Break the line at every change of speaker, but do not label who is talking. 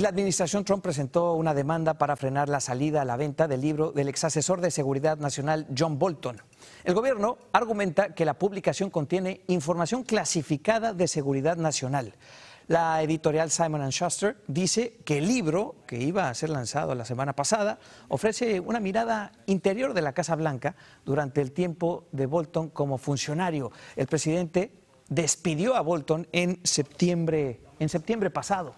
Y la administración Trump presentó una demanda para frenar la salida a la venta del libro del ex asesor de Seguridad Nacional John Bolton. El gobierno argumenta que la publicación contiene información clasificada de seguridad nacional. La editorial Simon Schuster dice que el libro, que iba a ser lanzado la semana pasada, ofrece una mirada interior de la Casa Blanca durante el tiempo de Bolton como funcionario. El presidente despidió a Bolton en septiembre, en septiembre pasado.